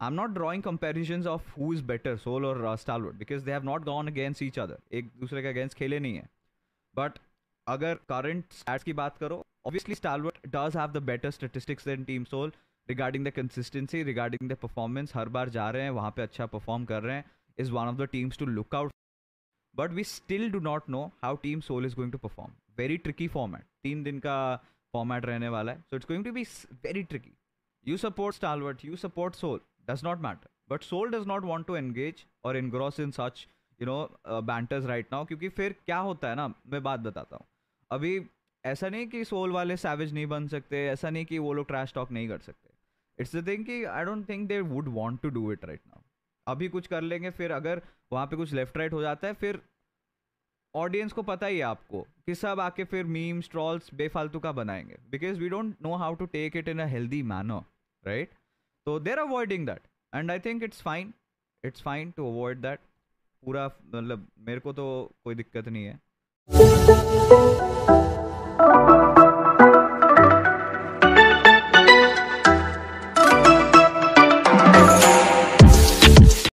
I'm not drawing comparisons of who is better, Soul or uh, Stalwart, because they have not gone against each other. एक दूसरे के against खेले नहीं है. But अगर current stats की बात करो, obviously Stalwart does have the better statistics than Team Soul regarding the consistency, regarding the performance. हर बार जा रहे हैं वहाँ पे अच्छा perform कर रहे हैं. Is one of the teams to look out. But we still do not know how Team Soul is going to perform. Very tricky format. तीन दिन का format रहने वाला है. So it's going to be very tricky. You support Stalwart, you support Soul. does not matter but soul does not want to engage or engross in such you know banters right now क्योंकि फिर क्या होता है ना मैं बात बताता हूँ अभी ऐसा नहीं कि सोल वाले सैवेज नहीं बन सकते ऐसा नहीं कि वो लोग ट्रैश टॉक नहीं कर सकते इट्स द थिंग कि I don't think they would want to do it right now अभी कुछ कर लेंगे फिर अगर वहाँ पे कुछ लेफ्ट राइट हो जाता है फिर ऑडियंस को पता ही है आपको कि सब आके फिर मीम्स ट्रॉल्स बेफालतू का बनाएंगे because we don't know how to take it in a healthy manner right so they're avoiding that and i think it's fine it's fine to avoid that पूरा मतलब मेरे को तो कोई दिक्कत नहीं है